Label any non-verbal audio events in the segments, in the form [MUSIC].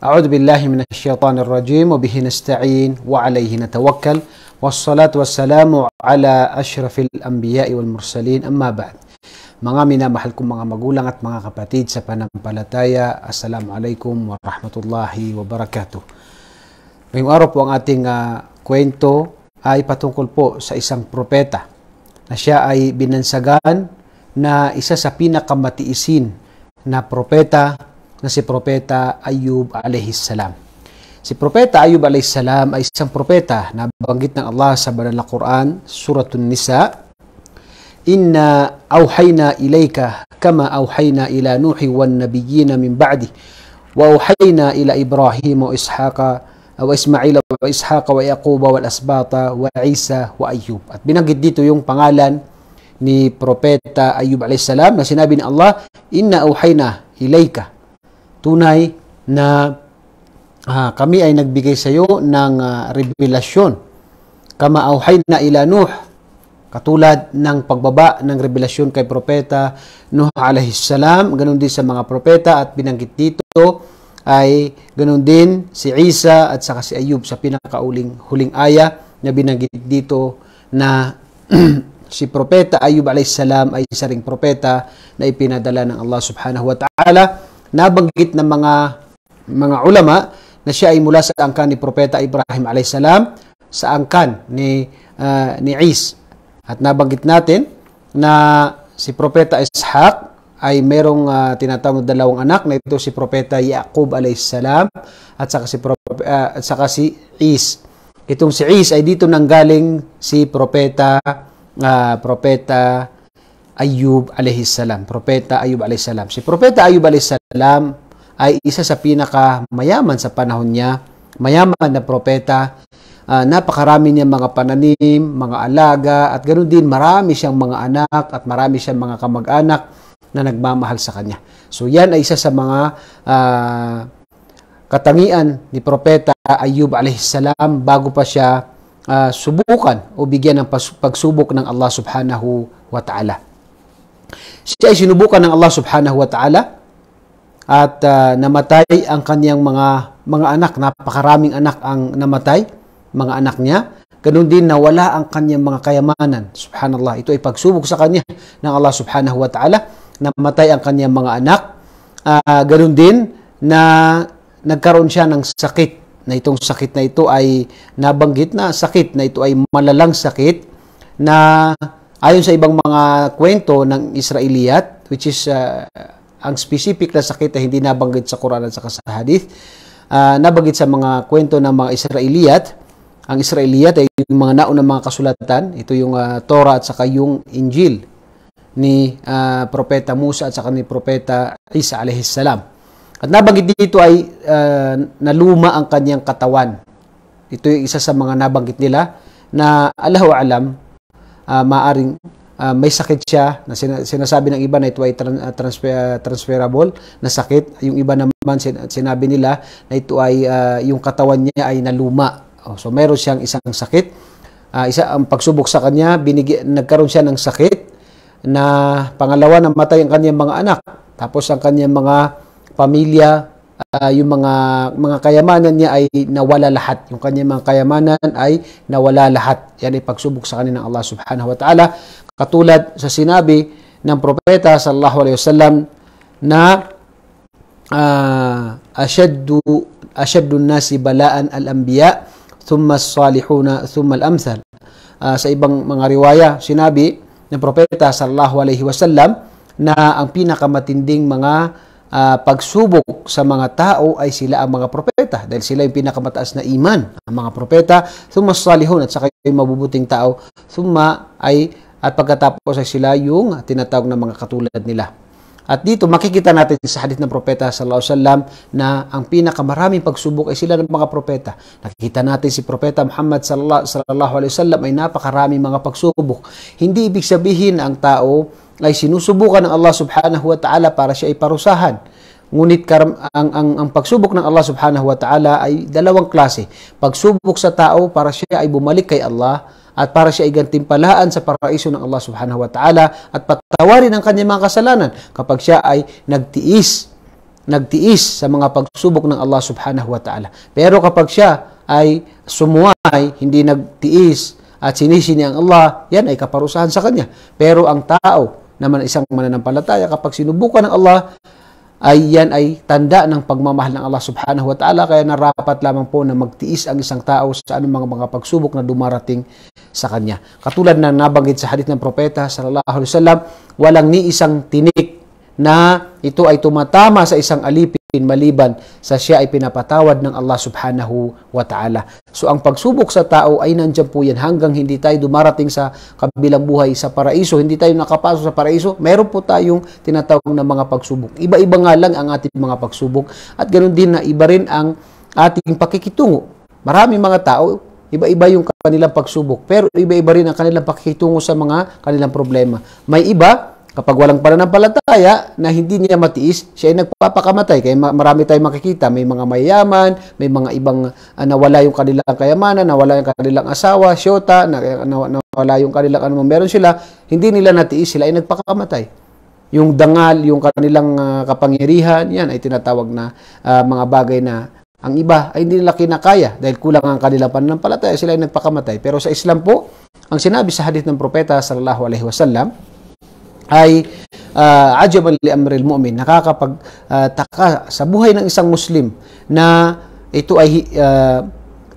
أعوذ بالله من الشيطان الرجيم وبه نستعين وعليه نتوكل والصلاة والسلام على أشرف الأنبياء والمرسلين أما بعد Mga minamahal kong mga magulang at mga kapatid sa panampalataya, Assalamualaikum warahmatullahi wabarakatuh. Ngayong araw po ang ating uh, kwento ay patungkol po sa isang propeta na siya ay binansagan na isa sa pinakamatiisin na propeta na si Propeta Ayub salam. Si Propeta Ayub salam ay isang propeta na banggit ng Allah sa Banal na Quran, Suratun Nisa, Inna awhayna ilayka kama awhayna ila Nuhi wal nabiyina min ba'di wa awhayna ila Ibrahim wa Ishaqa wa Ismail wa Ishaqa wa Yaquba wal Asbata wa Isa wa Ayub. At binanggit dito yung pangalan ni Propeta Ayub alayhisalam na sinabi ni Allah, Inna awhayna ilayka tunay na uh, kami ay nagbigay sa iyo ng uh, revelasyon. Kama auhay na ila Nuh, katulad ng pagbaba ng revelasyon kay Propeta Nuh alayhis salam, ganun din sa mga propeta at binanggit dito ay ganun din si Isa at saka si Ayub sa pinakauling huling aya na binanggit dito na [CLEARS THROAT] si propeta Ayub alayhis salam ay isa ring propeta na ipinadala ng Allah subhanahu wa ta'ala nabanggit ng mga mga ulama na siya ay mula sa angkan ni Propeta Ibrahim alayhisalam sa angkan ni uh, ni Is. At nabanggit natin na si Propeta Ishaq ay merong uh, tinatawag dalawang anak na ito si Propeta Yaqub alayhisalam at saka si Pro, uh, ah, at saka si Is. Itong si Is ay dito nanggaling si Propeta uh, Propeta Ayub alayhi salam, propeta Ayub alayhi salam. Si propeta Ayub alayhi salam ay isa sa pinaka mayaman sa panahon niya, mayaman na propeta. Uh, napakarami niya mga pananim, mga alaga, at ganoon din marami siyang mga anak at marami siyang mga kamag-anak na nagmamahal sa kanya. So yan ay isa sa mga uh, katangian ni propeta Ayub alayhi salam bago pa siya uh, subukan o bigyan ng pagsubok ng Allah subhanahu wa ta'ala. Siya ay sinubukan ng Allah subhanahu wa ta'ala at uh, namatay ang kaniyang mga mga anak, napakaraming anak ang namatay, mga anak niya. Ganun din nawala ang kaniyang mga kayamanan. Subhanallah, ito ay pagsubok sa kanya ng Allah subhanahu wa ta'ala. Namatay ang kaniyang mga anak. Uh, ah, ganun din na nagkaroon siya ng sakit na itong sakit na ito ay nabanggit na sakit na ito ay malalang sakit na Ayon sa ibang mga kwento ng Israeliyat, which is uh, ang specific na sakit na hindi nabanggit sa Quran at sa Hadith, uh, nabanggit sa mga kwento ng mga Israeliyat, ang Israeliyat ay yung mga naunang mga kasulatan, ito yung uh, Torah at saka yung Injil ni uh, Propeta Musa at saka ni Propeta Isa a.s. At nabanggit dito ay uh, naluma ang kanyang katawan. Ito yung isa sa mga nabanggit nila na Allahu alam uh, maaring uh, may sakit siya na sinasabi ng iba na ito ay tran, ah, transfer, transferable na sakit yung iba naman sin, sinabi nila na ito ay uh, yung katawan niya ay naluma oh, so meron siyang isang sakit uh, isa ang pagsubok sa kanya binigyan nagkaroon siya ng sakit na pangalawa namatay ang kanyang mga anak tapos ang kanyang mga pamilya uh, yung mga mga kayamanan niya ay nawala lahat. Yung kanyang mga kayamanan ay nawala lahat. Yan ay pagsubok sa kanila ng Allah Subhanahu wa Ta'ala. Katulad sa sinabi ng propeta sallallahu alaihi wasallam na uh, ah, asyaddu asyaddu nasi balaan al-anbiya thumma as-salihuna thumma al-amthal. Uh, ah, sa ibang mga riwaya sinabi ng propeta sallallahu alaihi wasallam na ang pinakamatinding mga uh, pagsubok sa mga tao ay sila ang mga propeta dahil sila yung pinakamataas na iman ang mga propeta summa salihun at saka yung mabubuting tao summa ay at pagkatapos ay sila yung tinatawag ng mga katulad nila at dito makikita natin sa hadith ng propeta sallallahu alaihi wasallam na ang pinakamaraming pagsubok ay sila ng mga propeta. Nakikita natin si propeta Muhammad sallallahu alaihi wasallam ay napakaraming mga pagsubok. Hindi ibig sabihin ang tao ay sinusubukan ng Allah subhanahu wa ta'ala para siya ay parusahan. Ngunit ang, ang, ang pagsubok ng Allah subhanahu wa ta'ala ay dalawang klase. Pagsubok sa tao para siya ay bumalik kay Allah at para siya ay gantimpalaan sa paraiso ng Allah subhanahu wa ta'ala at patawarin ang kanyang mga kasalanan kapag siya ay nagtiis nagtiis sa mga pagsubok ng Allah subhanahu wa ta'ala. Pero kapag siya ay sumuway, hindi nagtiis at sinisini ang Allah, yan ay kaparusahan sa kanya. Pero ang tao naman isang mananampalataya kapag sinubukan ng Allah ay yan ay tanda ng pagmamahal ng Allah subhanahu wa ta'ala kaya narapat lamang po na magtiis ang isang tao sa anumang mga pagsubok na dumarating sa kanya. Katulad na nabanggit sa hadith ng propeta sallallahu alaihi wasallam, walang ni isang tinig na ito ay tumatama sa isang alipin maliban sa siya ay pinapatawad ng Allah subhanahu wa ta'ala. So ang pagsubok sa tao ay nandiyan po yan hanggang hindi tayo dumarating sa kabilang buhay sa paraiso, hindi tayo nakapasok sa paraiso, meron po tayong tinatawag na mga pagsubok. Iba-iba nga lang ang ating mga pagsubok at ganoon din na iba rin ang ating pakikitungo. Marami mga tao, iba-iba yung kanilang pagsubok pero iba-iba rin ang kanilang pakikitungo sa mga kanilang problema. May iba Kapag walang pananampalataya na hindi niya matiis, siya ay nagpapakamatay. Kaya marami tayong makikita. May mga mayaman, may mga ibang uh, nawala yung kanilang kayamanan, nawala yung kanilang asawa, syota, nawala yung kanilang ano meron sila. Hindi nila natiis, sila ay nagpakamatay yung dangal, yung kanilang uh, kapangyarihan, yan ay tinatawag na uh, mga bagay na ang iba ay hindi nila kinakaya dahil kulang ang kanilang pananampalataya, sila ay nagpakamatay. Pero sa Islam po, ang sinabi sa hadith ng propeta sallallahu alaihi wasallam, ay uh, ajaban li amril mu'min, nakakapagtaka uh, sa buhay ng isang Muslim na ito ay uh,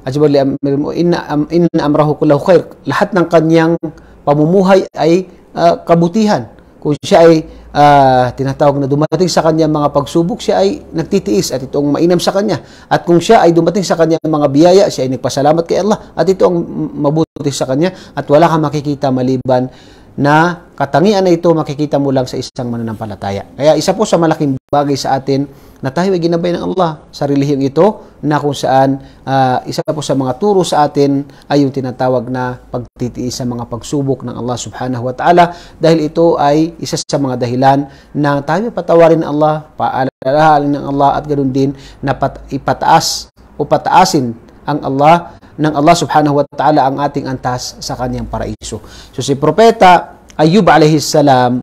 ajaban li amril mu'min, inna, inna amrahu kullahu khair. Lahat ng kanyang pamumuhay ay uh, kabutihan. Kung siya ay uh, tinatawag na dumating sa kanya mga pagsubok, siya ay nagtitiis at ito ang mainam sa kanya. At kung siya ay dumating sa kanya mga biyaya, siya ay nagpasalamat kay Allah at ito ang mabuti sa kanya at wala kang makikita maliban na katangian na ito makikita mo lang sa isang mananampalataya. Kaya isa po sa malaking bagay sa atin na tayo ay ginabay ng Allah sa relihiyong ito na kung saan uh, isa po sa mga turo sa atin ay yung tinatawag na pagtitiis sa mga pagsubok ng Allah subhanahu wa ta'ala dahil ito ay isa sa mga dahilan na tayo patawarin ng Allah, paalalahalan ng Allah at ganoon din na pat- ipataas o pataasin ang Allah ng Allah subhanahu wa ta'ala ang ating antas sa kanyang paraiso. So si Propeta Ayub alayhi salam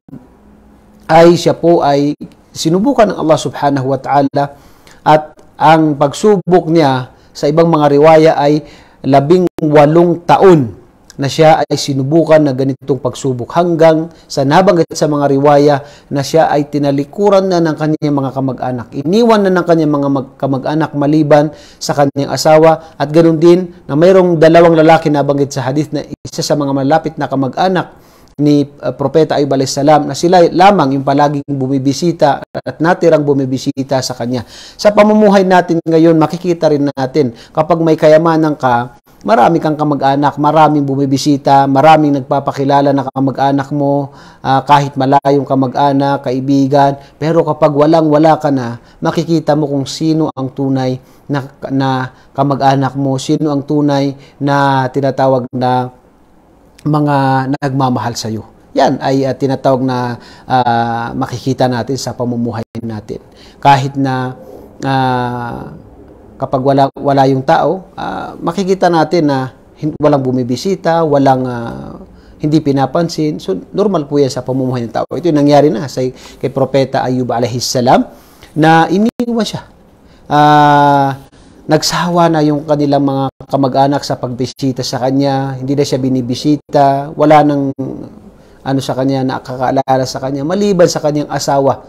ay siya po ay sinubukan ng Allah subhanahu wa ta'ala at ang pagsubok niya sa ibang mga riwaya ay labing walong taon na siya ay sinubukan na ganitong pagsubok hanggang sa nabanggit sa mga riwaya na siya ay tinalikuran na ng kanyang mga kamag-anak. Iniwan na ng kanyang mga kamag-anak maliban sa kanyang asawa at ganoon din na mayroong dalawang lalaki nabanggit sa hadith na isa sa mga malapit na kamag-anak ni uh, Propeta Ayub salam na sila lamang yung palaging bumibisita at natirang bumibisita sa kanya. Sa pamumuhay natin ngayon, makikita rin natin kapag may kayamanan ka, marami kang kamag-anak, maraming bumibisita, maraming nagpapakilala na kamag-anak mo, uh, kahit malayong kamag-anak, kaibigan. Pero kapag walang-wala ka na, makikita mo kung sino ang tunay na, na kamag-anak mo, sino ang tunay na tinatawag na mga nagmamahal sa iyo. Yan ay uh, tinatawag na uh, makikita natin sa pamumuhay natin. Kahit na uh, kapag wala, wala yung tao, uh, makikita natin na walang bumibisita, walang uh, hindi pinapansin. So, normal po yan sa pamumuhay ng tao. Ito yung nangyari na sa, kay Propeta Ayub alayhis salam na iniwan siya. Uh, nagsawa na yung kanilang mga kamag-anak sa pagbisita sa kanya, hindi na siya binibisita, wala nang ano sa kanya, nakakaalala sa kanya, maliban sa kanyang asawa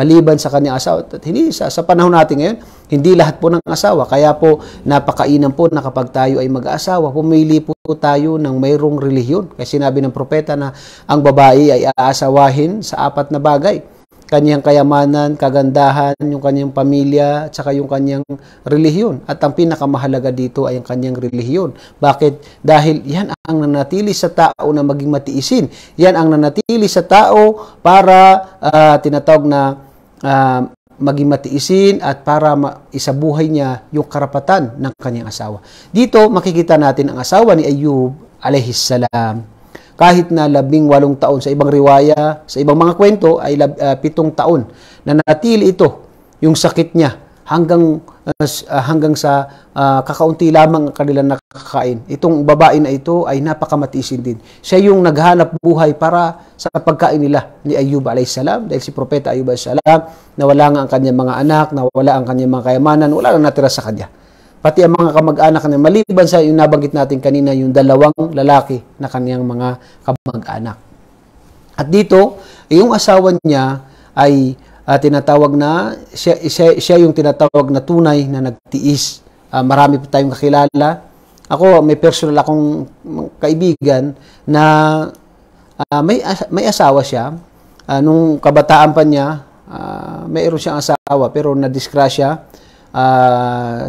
maliban sa kanyang asawa. At hindi, sa, sa panahon natin ngayon, hindi lahat po ng asawa. Kaya po, napakainan po na kapag tayo ay mag-aasawa, pumili po tayo ng mayroong relihiyon. Kasi sinabi ng propeta na ang babae ay aasawahin sa apat na bagay. Kanyang kayamanan, kagandahan, yung kanyang pamilya, at saka yung kanyang relihiyon. At ang pinakamahalaga dito ay ang kanyang relihiyon. Bakit? Dahil yan ang nanatili sa tao na maging matiisin. Yan ang nanatili sa tao para uh, tinatawag na uh, maging matiisin at para isabuhay niya yung karapatan ng kanyang asawa. Dito makikita natin ang asawa ni Ayub alayhis salam. Kahit na labing walong taon sa ibang riwaya, sa ibang mga kwento ay lab, uh, pitong taon na natili ito yung sakit niya hanggang uh, uh, hanggang sa uh, kakaunti lamang ang kanilang nakakain. Itong babae na ito ay napakamatisin din. Siya yung naghanap buhay para sa pagkain nila ni Ayub salam dahil si Propeta Ayub alayhisalam nawala nga ang kanyang mga anak, nawala ang kanyang mga kayamanan, wala nang natira sa kanya. Pati ang mga kamag-anak niya, maliban sa yung nabanggit natin kanina, yung dalawang lalaki na kaniyang mga kamag-anak. At dito, yung asawa niya ay uh, tinatawag na siya, siya, siya yung tinatawag na tunay na nagtiis. Uh, marami pa tayong kakilala. Ako may personal akong kaibigan na uh, may as- may asawa siya uh, nung kabataan pa niya, uh, mayroon siyang asawa pero na disgrace uh,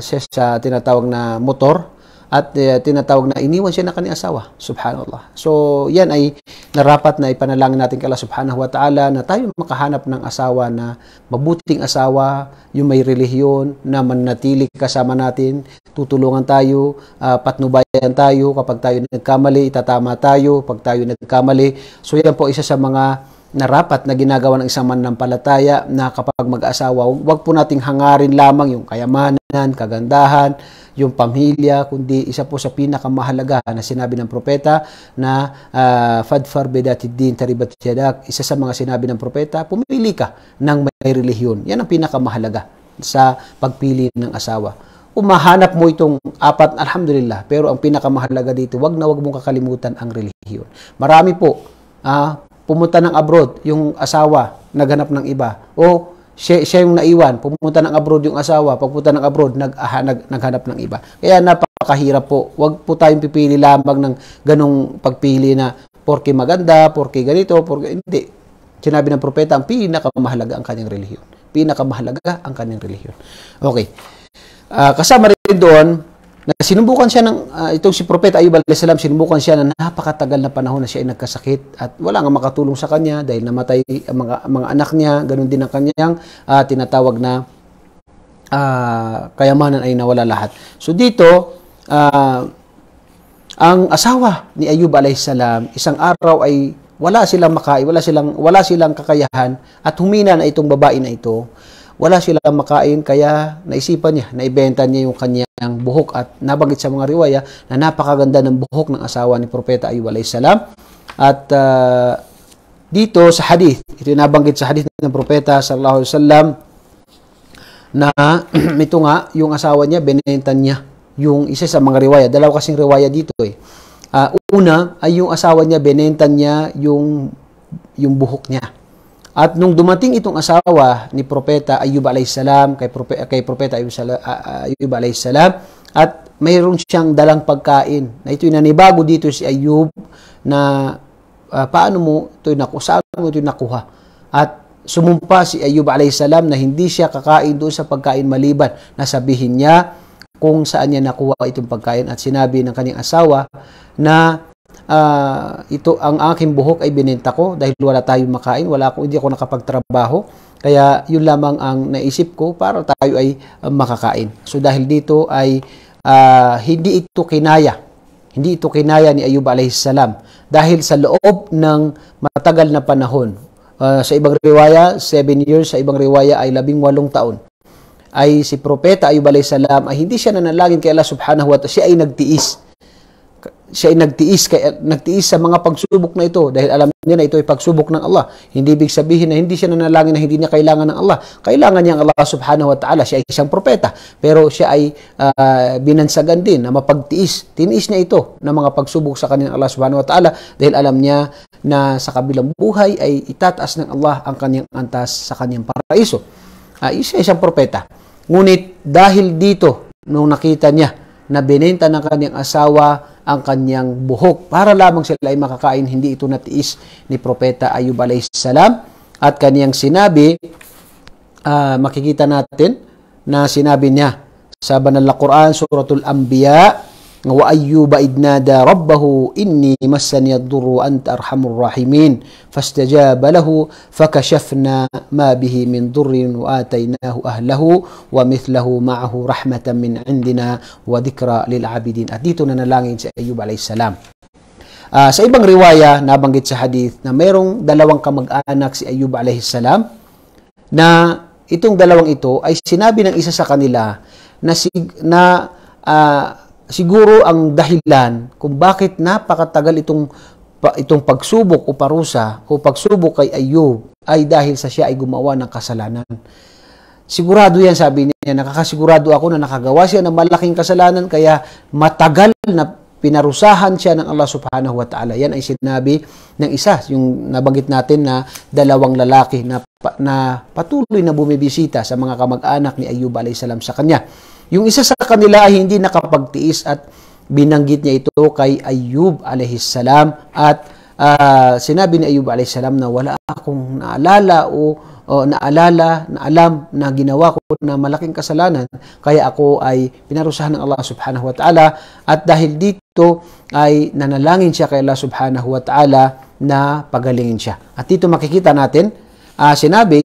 siya sa tinatawag na motor at uh, tinatawag na iniwan siya na kanyang asawa. Subhanallah. So, yan ay narapat na ipanalangin natin kala subhanahu wa ta'ala na tayo makahanap ng asawa na mabuting asawa, yung may relihiyon, na manatili kasama natin, tutulungan tayo, uh, patnubayan tayo, kapag tayo nagkamali, itatama tayo, pag tayo nagkamali. So, yan po isa sa mga na rapat na ginagawa ng isang mananampalataya na kapag mag-asawa, huwag po nating hangarin lamang yung kayamanan, kagandahan, yung pamilya, kundi isa po sa pinakamahalaga na sinabi ng propeta na ah, fadfar bedati taribat yadak, isa sa mga sinabi ng propeta, pumili ka ng may relihiyon. Yan ang pinakamahalaga sa pagpili ng asawa umahanap mo itong apat, alhamdulillah. Pero ang pinakamahalaga dito, wag na wag mong kakalimutan ang relihiyon. Marami po, ah, pumunta ng abroad yung asawa, naghanap ng iba. O siya, siya yung naiwan, pumunta ng abroad yung asawa, pagpunta ng abroad, nag, ah, nag, naghanap ng iba. Kaya napakahirap po. Huwag po tayong pipili lamang ng ganong pagpili na porke maganda, porke ganito, porke... Hindi. Sinabi ng propeta, ang pinakamahalaga ang kanyang relihiyon. Pinakamahalaga ang kanyang relihiyon. Okay. Uh, kasama rin doon, na sinubukan siya ng, uh, itong si Propeta Ayub salam sinubukan siya na napakatagal na panahon na siya ay nagkasakit at wala nga makatulong sa kanya dahil namatay ang mga, mga anak niya, ganun din ang kanyang uh, tinatawag na uh, kayamanan ay nawala lahat. So dito, uh, ang asawa ni Ayub salam isang araw ay wala silang makain, wala silang, wala silang kakayahan at humina na itong babae na ito wala silang makain kaya naisipan niya, na ibenta niya yung kanyang buhok at nabanggit sa mga riwaya na napakaganda ng buhok ng asawa ni Propeta Ayub alayhi salam. At uh, dito sa hadith, ito nabanggit sa hadith ng Propeta sallallahu alaihi wasallam na [CLEARS THROAT] ito nga yung asawa niya binenta niya yung isa sa mga riwaya. Dalawa kasing riwaya dito eh. Uh, una ay yung asawa niya binenta niya yung yung buhok niya. At nung dumating itong asawa ni Propeta Ayub salam kay, Prope, kay Propeta Ayub salam at mayroon siyang dalang pagkain. Na ito'y nanibago dito si Ayub na uh, paano mo ito'y nakuha, saan nakuha. At sumumpa si Ayub salam na hindi siya kakain doon sa pagkain maliban. Nasabihin niya kung saan niya nakuha itong pagkain at sinabi ng kanyang asawa na uh, ito ang aking buhok ay binenta ko dahil wala tayong makain, wala ako, hindi ako nakapagtrabaho. Kaya yun lamang ang naisip ko para tayo ay uh, makakain. So dahil dito ay uh, hindi ito kinaya. Hindi ito kinaya ni Ayub alayhisalam. dahil sa loob ng matagal na panahon. Uh, sa ibang riwaya, 7 years, sa ibang riwaya ay 18 taon ay si Propeta Ayub alayhisalam ay hindi siya nanalangin kay Allah subhanahu wa ta'ala, siya ay nagtiis siya ay nagtiis, kay, nagtiis sa mga pagsubok na ito dahil alam niya na ito ay pagsubok ng Allah. Hindi ibig sabihin na hindi siya nanalangin na hindi niya kailangan ng Allah. Kailangan niya ang Allah subhanahu wa ta'ala. Siya ay isang propeta. Pero siya ay uh, binansagan din na mapagtiis. Tiniis niya ito ng mga pagsubok sa kanyang Allah subhanahu wa ta'ala dahil alam niya na sa kabilang buhay ay itataas ng Allah ang kanyang antas sa kanyang paraiso. Uh, ay isang propeta. Ngunit dahil dito, nung nakita niya na binenta ng kanyang asawa ang kanyang buhok para lamang sila ay makakain. Hindi ito natiis ni Propeta Ayub salam at kaniyang sinabi, uh, makikita natin na sinabi niya sa Banal na Quran, Suratul Anbiya, nga wa ayyuba idnada rabbahu inni massani ad-durru anta arhamur rahimin fastajaba lahu fakashafna ma bihi min durrin wa ataynahu ahlahu wa mithlahu ma'ahu rahmatan min indina wa dhikra lil abidin at dito na nalangin si Ayyub alayhis salam Uh, sa ibang riwaya, nabanggit sa hadith na mayroong dalawang kamag-anak si Ayyub alayhis salam na itong dalawang ito ay sinabi ng isa sa kanila na, si, na uh, siguro ang dahilan kung bakit napakatagal itong itong pagsubok o parusa o pagsubok kay Ayub ay dahil sa siya ay gumawa ng kasalanan. Sigurado yan, sabi niya, nakakasigurado ako na nakagawa siya ng malaking kasalanan kaya matagal na pinarusahan siya ng Allah subhanahu wa ta'ala. Yan ay sinabi ng isa, yung nabanggit natin na dalawang lalaki na, na patuloy na bumibisita sa mga kamag-anak ni Ayub alayhisalam sa kanya. Yung isa sa kanila ay hindi nakapagtiis at binanggit niya ito kay Ayub alaihissalam at uh, sinabi ni Ayub alaihissalam na wala akong naalala o, o naalala, naalam na ginawa ko na malaking kasalanan kaya ako ay pinarusahan ng Allah subhanahu wa ta'ala at dahil dito ay nanalangin siya kay Allah subhanahu wa ta'ala na pagalingin siya. At dito makikita natin, uh, sinabi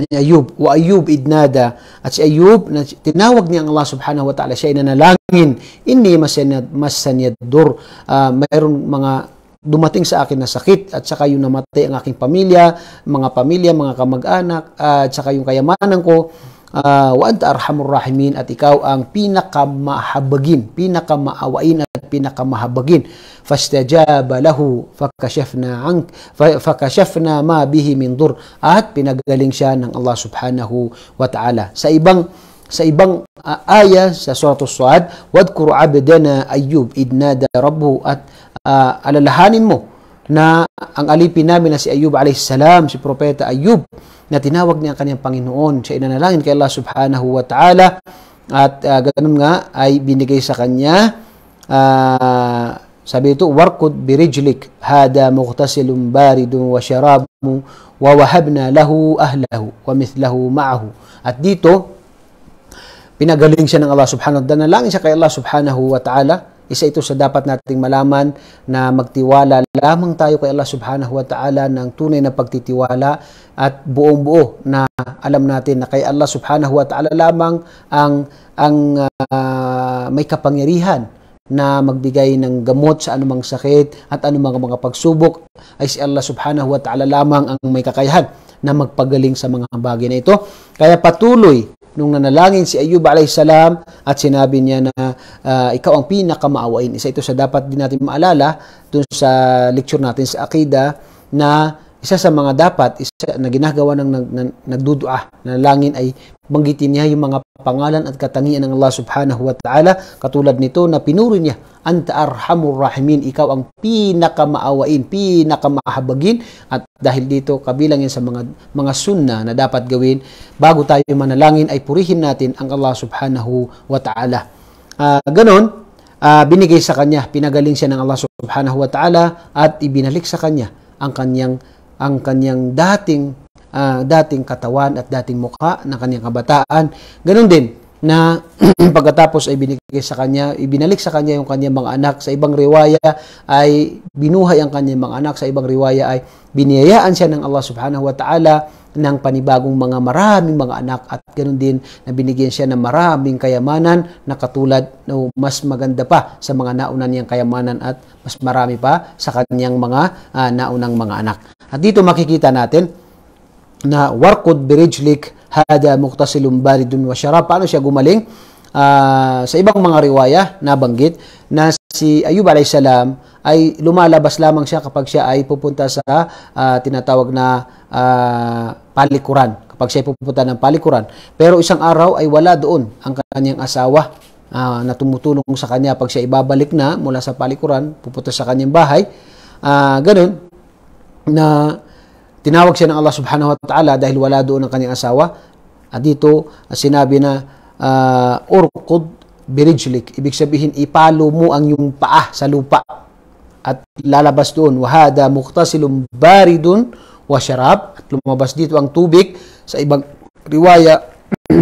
ni Ayub. Wa Ayub idnada. At si Ayub, tinawag niya ang Allah subhanahu wa ta'ala, siya ay nanalangin. Inni masanyadur. Uh, ah, mayroon mga dumating sa akin na sakit at saka yung namatay ang aking pamilya, mga pamilya, mga kamag-anak, uh, at saka yung kayamanan ko uh, wa anta arhamur rahimin at ikaw ang pinakamahabagin, pinakamaawain at pinakamahabagin. Fastajaba lahu fakashafna ank fakashafna ma bihi min dur at pinagaling siya ng Allah subhanahu wa ta'ala. Sa ibang sa ibang uh, aya sa suratul Suad, wadkur abdana Ayyub idnada rabbuhu at uh, alalahanin mo na ang alipin namin na si Ayub alayhis salam, si propeta Ayub na tinawag niya ang kanyang Panginoon. Siya inanalangin kay Allah subhanahu wa ta'ala at uh, ganun nga ay binigay sa kanya uh, sabi ito, warkud birijlik hada muqtasilun baridun wa sharabu wa wahabna lahu ahlahu wa mithlahu ma'ahu. At dito, pinagaling siya ng Allah subhanahu wa ta'ala. Nalangin siya kay Allah subhanahu wa ta'ala isa ito sa dapat nating malaman na magtiwala lamang tayo kay Allah subhanahu wa ta'ala ng tunay na pagtitiwala at buong buo na alam natin na kay Allah subhanahu wa ta'ala lamang ang, ang uh, may kapangyarihan na magbigay ng gamot sa anumang sakit at anumang mga pagsubok ay si Allah subhanahu wa ta'ala lamang ang may kakayahan na magpagaling sa mga bagay na ito. Kaya patuloy nung nanalangin si Ayub salam at sinabi niya na uh, ikaw ang pinakamaawain. Isa ito sa dapat din natin maalala dun sa lecture natin sa Akida na isa sa mga dapat isa na ginagawa ng nag, na, nagdudua na langin ay banggitin niya yung mga pangalan at katangian ng Allah subhanahu wa ta'ala katulad nito na pinuri niya anta arhamur rahimin ikaw ang pinakamaawain pinakamahabagin at dahil dito kabilang yan sa mga mga sunna na dapat gawin bago tayo manalangin ay purihin natin ang Allah subhanahu wa ta'ala uh, ganon uh, binigay sa kanya pinagaling siya ng Allah subhanahu wa ta'ala at ibinalik sa kanya ang kanyang ang kanyang dating uh, dating katawan at dating mukha ng kanyang kabataan. Ganon din na [CLEARS THROAT] pagkatapos ay binigay sa kanya, ibinalik sa kanya yung kanyang mga anak. Sa ibang riwaya ay binuhay ang kanyang mga anak. Sa ibang riwaya ay biniyayaan siya ng Allah subhanahu wa ta'ala ng panibagong mga maraming mga anak at ganoon din na binigyan siya ng maraming kayamanan na katulad no, mas maganda pa sa mga nauna niyang kayamanan at mas marami pa sa kanyang mga uh, naunang mga anak. At dito makikita natin na warkud birijlik hada muktasilun baridun wa syarab. Paano siya gumaling? Uh, sa ibang mga riwaya na banggit na si Ayub alayhis salam ay lumalabas lamang siya kapag siya ay pupunta sa uh, tinatawag na uh, palikuran kapag siya ay pupunta ng palikuran pero isang araw ay wala doon ang kanyang asawa uh, na tumutulong sa kanya pag siya ibabalik na mula sa palikuran pupunta sa kanyang bahay uh, ganun na tinawag siya ng Allah subhanahu wa ta'ala dahil wala doon ang kanyang asawa. At dito sinabi na uh, urqud birijlik. Ibig sabihin, ipalo mo ang iyong paa sa lupa. At lalabas doon, wahada muktasilum baridun wa syarab. At lumabas dito ang tubig. Sa ibang riwaya, [CLEARS THROAT]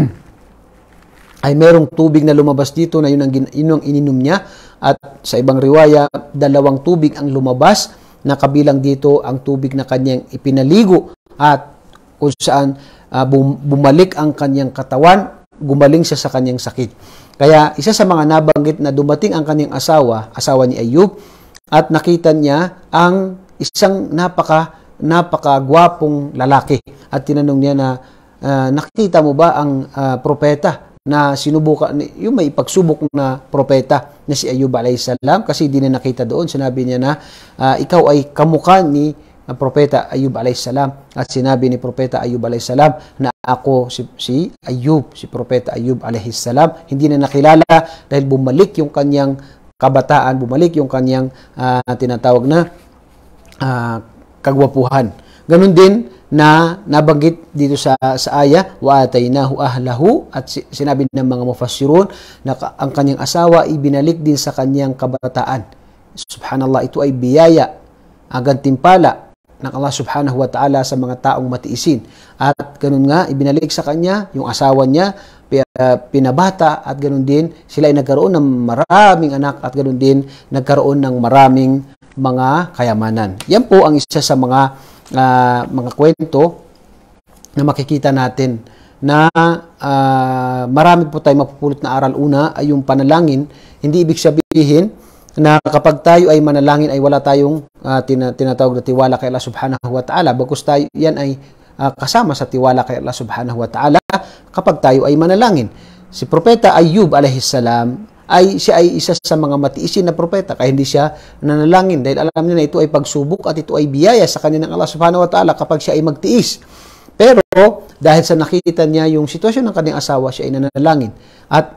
ay merong tubig na lumabas dito na yun ang, yun ang ininom niya. At sa ibang riwaya, dalawang tubig ang lumabas na kabilang dito ang tubig na kanyang ipinaligo at kung saan uh, bum- bumalik ang kanyang katawan, gumaling siya sa kanyang sakit. Kaya isa sa mga nabanggit na dumating ang kanyang asawa, asawa ni Ayub, at nakita niya ang isang napaka napakagwapong lalaki at tinanong niya na uh, nakita mo ba ang uh, propeta na sinubukan, yung may pagsubok na propeta na si Ayub salam kasi di na nakita doon. Sinabi niya na uh, ikaw ay kamukha ni uh, propeta Ayub salam at sinabi ni propeta Ayub salam na ako si, si Ayub, si propeta Ayub salam hindi na nakilala dahil bumalik yung kanyang kabataan, bumalik yung kanyang uh, tinatawag na uh, kagwapuhan. Ganun din na nabanggit dito sa, sa aya, wa ataynahu ahlahu, at sinabi ng mga mufassirun na ang kanyang asawa ibinalik din sa kanyang kabataan. Subhanallah, ito ay biyaya, agang timpala ng Allah subhanahu wa ta'ala sa mga taong matiisin. At ganun nga, ibinalik sa kanya yung asawa niya, ah, pinabata at ganun din sila ay nagkaroon ng maraming anak at ganun din nagkaroon ng maraming mga kayamanan. Yan po ang isa sa mga uh, mga kwento na makikita natin na uh, marami po tayong mapupulot na aral. Una ay yung panalangin. Hindi ibig sabihin na kapag tayo ay manalangin ay wala tayong uh, tina, tinatawag na tiwala kay Allah subhanahu wa ta'ala. Bagkus tayo, yan ay uh, kasama sa tiwala kay Allah subhanahu wa ta'ala kapag tayo ay manalangin. Si Propeta Ayub alayhi salam ay siya ay isa sa mga matiisin na propeta kaya hindi siya nanalangin dahil alam niya na ito ay pagsubok at ito ay biyaya sa kanya ng Allah subhanahu wa ta'ala kapag siya ay magtiis. Pero dahil sa nakikita niya yung sitwasyon ng kanyang asawa, siya ay nanalangin. At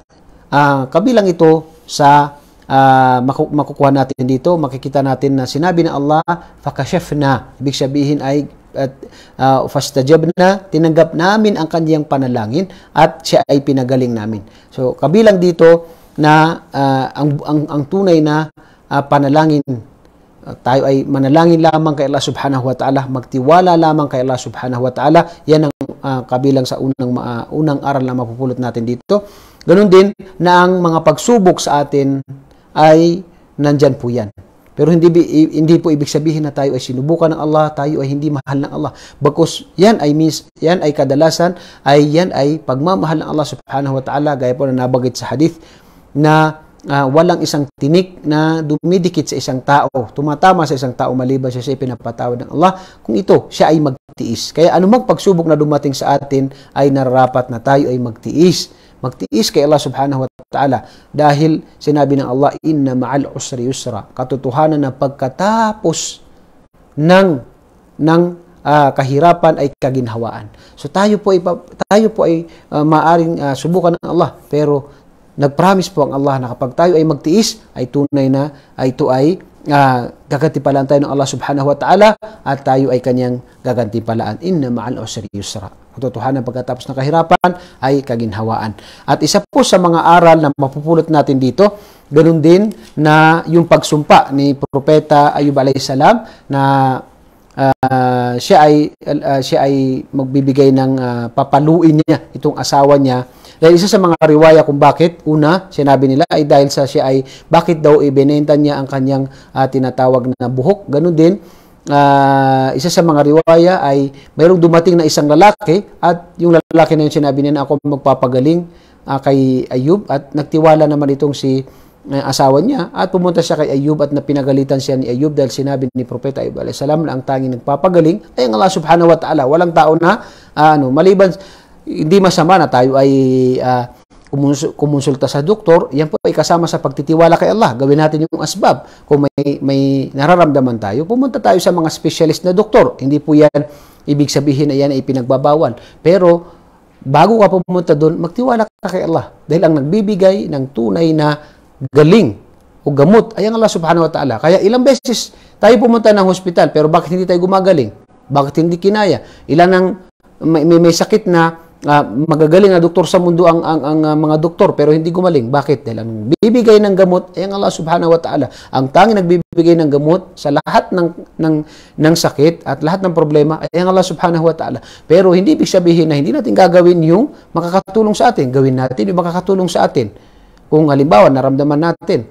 uh, kabilang ito sa uh, maku- makukuha natin dito, makikita natin na sinabi ng Allah, fakashafna. Ibig sabihin ay at uh, ah, fastajab na, tinanggap namin ang kaniyang panalangin at siya ay pinagaling namin. So kabilang dito na uh, ang, ang, ang tunay na uh, panalangin uh, tayo ay manalangin lamang kay Allah subhanahu wa ta'ala, magtiwala lamang kay Allah subhanahu wa ta'ala. Yan ang uh, kabilang sa unang, uh, unang aral na mapupulot natin dito. Ganun din na ang mga pagsubok sa atin ay nandyan po yan. Pero hindi, hindi po ibig sabihin na tayo ay sinubukan ng Allah, tayo ay hindi mahal ng Allah. Bagkus yan ay mis, yan ay kadalasan ay yan ay pagmamahal ng Allah subhanahu wa ta'ala gaya po na nabanggit sa hadith na uh, walang isang tinik na dumidikit sa isang tao, tumatama sa isang tao maliban siya sa ipinapatawad ng Allah, kung ito, siya ay magtiis. Kaya anumang pagsubok na dumating sa atin ay nararapat na tayo ay magtiis. Magtiis kay Allah subhanahu wa ta'ala dahil sinabi ng Allah, Inna ma'al usri yusra. Katotohanan na pagkatapos ng, ng uh, kahirapan ay kaginhawaan. So tayo po ay, tayo po ay uh, maaring uh, subukan ng Allah pero Nagpromise po ang Allah na kapag tayo ay magtiis, ay tunay na ay ito ay uh, gagantipalaan tayo ng Allah subhanahu wa ta'ala at tayo ay kanyang gagantipalaan. Inna ma'al usri yusra. Katotohanan pagkatapos ng kahirapan ay kaginhawaan. At isa po sa mga aral na mapupulot natin dito, ganoon din na yung pagsumpa ni Propeta Ayub salam na uh, siya ay uh, siya ay magbibigay ng uh, papaluin niya itong asawa niya dahil eh, isa sa mga riwaya kung bakit, una, sinabi nila ay dahil sa siya ay bakit daw ibinenta niya ang kanyang uh, tinatawag na buhok. Ganun din, uh, isa sa mga riwaya ay mayroong dumating na isang lalaki at yung lalaki na yun sinabi niya na ako magpapagaling uh, kay Ayub at nagtiwala naman itong si eh, asawa niya at pumunta siya kay Ayub at napinagalitan siya ni Ayub dahil sinabi ni Propeta Ayub salam na ang tanging nagpapagaling ay ang Allah subhanahu wa ta'ala walang tao na uh, ano, maliban hindi masama na tayo ay uh, kumonsulta sa doktor, yan po ay kasama sa pagtitiwala kay Allah. Gawin natin yung asbab. Kung may, may nararamdaman tayo, pumunta tayo sa mga specialist na doktor. Hindi po yan, ibig sabihin na yan ay pinagbabawal. Pero, bago ka pumunta doon, magtiwala ka kay Allah. Dahil ang nagbibigay ng tunay na galing o gamot ay ang Allah subhanahu wa ta'ala. Kaya ilang beses tayo pumunta ng hospital, pero bakit hindi tayo gumagaling? Bakit hindi kinaya? Ilan ang may, may, may sakit na uh, magagaling na doktor sa mundo ang, ang, ang uh, mga doktor pero hindi gumaling. Bakit? Dahil ang bibigay ng gamot ay eh, ang Allah Subhanahu wa Ta'ala. Ang tanging nagbibigay ng gamot sa lahat ng, ng, ng sakit at lahat ng problema ay eh, ang Allah Subhanahu wa Ta'ala. Pero hindi ibig sabihin na hindi natin gagawin yung makakatulong sa atin. Gawin natin yung makakatulong sa atin. Kung halimbawa naramdaman natin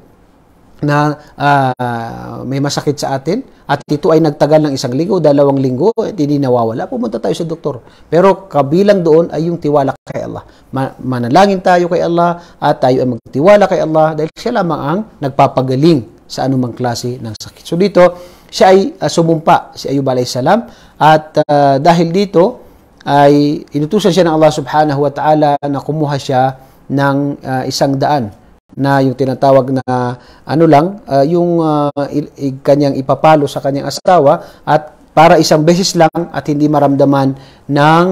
na uh, may masakit sa atin at ito ay nagtagal ng isang linggo, dalawang linggo at hindi nawawala, pumunta tayo sa doktor. Pero kabilang doon ay yung tiwala kay Allah. manalangin tayo kay Allah at tayo ay magtiwala kay Allah dahil siya lamang ang nagpapagaling sa anumang klase ng sakit. So dito, siya ay uh, sumumpa si Ayub alayhis salam at uh, dahil dito ay inutusan siya ng Allah subhanahu wa ta'ala na kumuha siya ng uh, isang daan na yung tinatawag na ano lang, uh, yung uh, kanyang ipapalo sa kanyang asawa at para isang beses lang at hindi maramdaman ng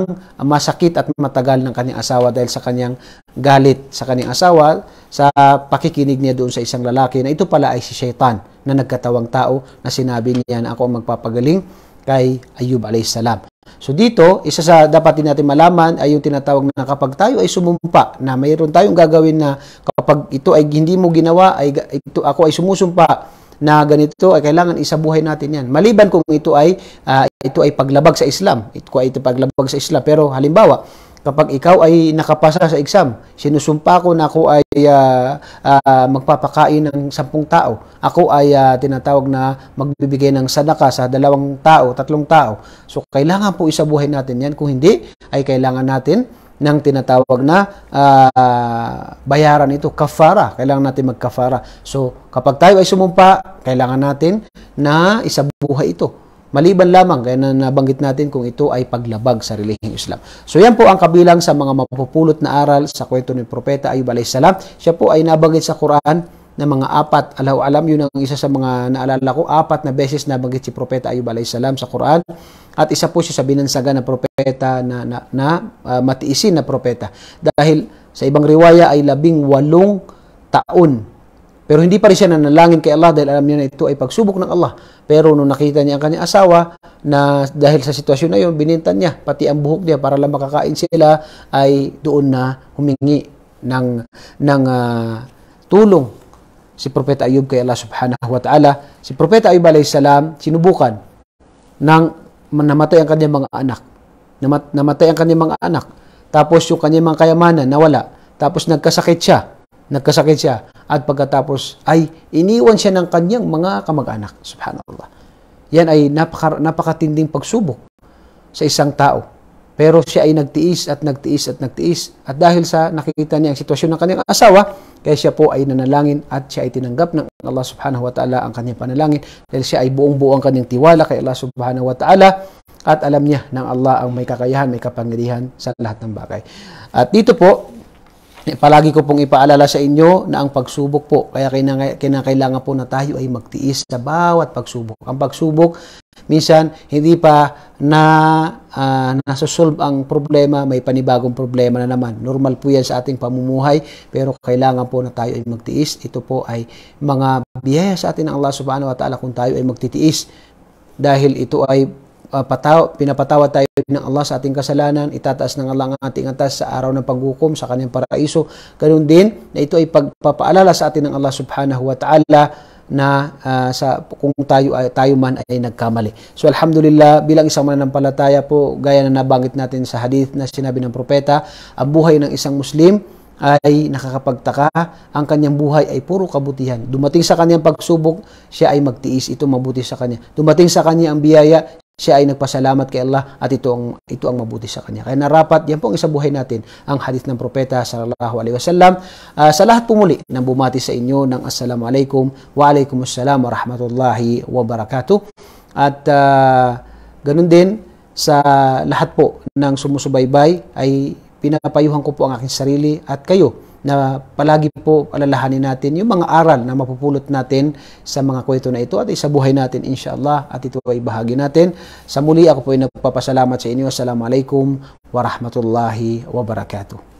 masakit at matagal ng kanyang asawa dahil sa kanyang galit sa kanyang asawa sa pakikinig niya doon sa isang lalaki na ito pala ay si Shaitan na nagkatawang tao na sinabi niya na ako ang magpapagaling kay Ayub salam. So dito, isa sa dapat din natin malaman ay yung tinatawag na kapag tayo ay sumumpa na mayroon tayong gagawin na kapag ito ay hindi mo ginawa, ay ito ako ay sumusumpa na ganito ay kailangan isabuhay natin yan. Maliban kung ito ay uh, ito ay paglabag sa Islam. Ito ay ito paglabag sa Islam. Pero halimbawa, Kapag ikaw ay nakapasa sa exam, sinusumpa ko na ako ay uh, uh, magpapakain ng sampung tao. Ako ay uh, tinatawag na magbibigay ng sadaka sa dalawang tao, tatlong tao. So, kailangan po isabuhay natin yan. Kung hindi, ay kailangan natin ng tinatawag na uh, bayaran ito, kafara. Kailangan natin magkafara. So, kapag tayo ay sumumpa, kailangan natin na isabuhay ito. Maliban lamang, gaya na nabanggit natin kung ito ay paglabag sa relihiyong Islam. So yan po ang kabilang sa mga mapupulot na aral sa kwento ni Propeta Ayub salam. Siya po ay nabanggit sa Quran na mga apat, alaw alam yun ang isa sa mga naalala ko, apat na beses nabanggit si Propeta Ayub salam sa Quran. At isa po siya sa binansaga na propeta na, na, na uh, matiisin na propeta. Dahil sa ibang riwaya ay labing walong taon pero hindi pa rin siya nanalangin kay Allah dahil alam niya na ito ay pagsubok ng Allah. Pero nung nakita niya ang kanyang asawa na dahil sa sitwasyon na yun, binintan niya pati ang buhok niya para lang makakain sila ay doon na humingi ng, ng uh, tulong si Propeta Ayub kay Allah subhanahu wa ta'ala. Si Propeta Ayub alayhi salam sinubukan ng namatay ang kanyang mga anak. Namat, namatay ang kanyang mga anak. Tapos yung kanyang mga kayamanan nawala. Tapos nagkasakit siya nagkasakit siya at pagkatapos ay iniwan siya ng kanyang mga kamag-anak. Subhanallah. Yan ay napaka, napakatinding pagsubok sa isang tao. Pero siya ay nagtiis at nagtiis at nagtiis. At dahil sa nakikita niya ang sitwasyon ng kanyang asawa, kaya siya po ay nanalangin at siya ay tinanggap ng Allah subhanahu wa ta'ala ang kanyang panalangin dahil siya ay buong-buo ang kanyang tiwala kay Allah subhanahu wa ta'ala at alam niya ng Allah ang may kakayahan, may kapangyarihan sa lahat ng bagay. At dito po, Palagi ko pong ipaalala sa inyo na ang pagsubok po, kaya kinakailangan po na tayo ay magtiis sa bawat pagsubok. Ang pagsubok, minsan hindi pa na uh, nasosolve ang problema, may panibagong problema na naman. Normal po yan sa ating pamumuhay, pero kailangan po na tayo ay magtiis. Ito po ay mga biyaya sa atin ng Allah subhanahu wa ta'ala kung tayo ay magtitiis dahil ito ay uh, pinapatawad tayo ng Allah sa ating kasalanan, itataas ng Allah ang ating atas sa araw ng paghukom sa kanyang paraiso. Ganun din na ito ay pagpapaalala sa atin ng Allah subhanahu wa ta'ala na uh, sa kung tayo ay tayo man ay nagkamali. So alhamdulillah bilang isang mananampalataya po gaya na nabanggit natin sa hadith na sinabi ng propeta, ang buhay ng isang Muslim ay nakakapagtaka, ang kanyang buhay ay puro kabutihan. Dumating sa kanyang pagsubok, siya ay magtiis, ito mabuti sa kanya. Dumating sa kanya ang biyaya, siya ay nagpasalamat kay Allah at ito ang, ito ang mabuti sa kanya. Kaya narapat, yan po ang isabuhay natin, ang hadith ng propeta sallallahu alaihi wasallam. Uh, sa lahat pumuli nang bumati sa inyo ng assalamu alaikum wa alaikumussalam wa rahmatullahi wa barakatuh. At uh, ganun din sa lahat po ng sumusubaybay ay pinapayuhan ko po ang aking sarili at kayo na palagi po alalahanin natin yung mga aral na mapupulot natin sa mga kwento na ito at sa buhay natin inshallah at ito ay bahagi natin. Sa muli ako po ay nagpapasalamat sa inyo. Assalamualaikum warahmatullahi wabarakatuh.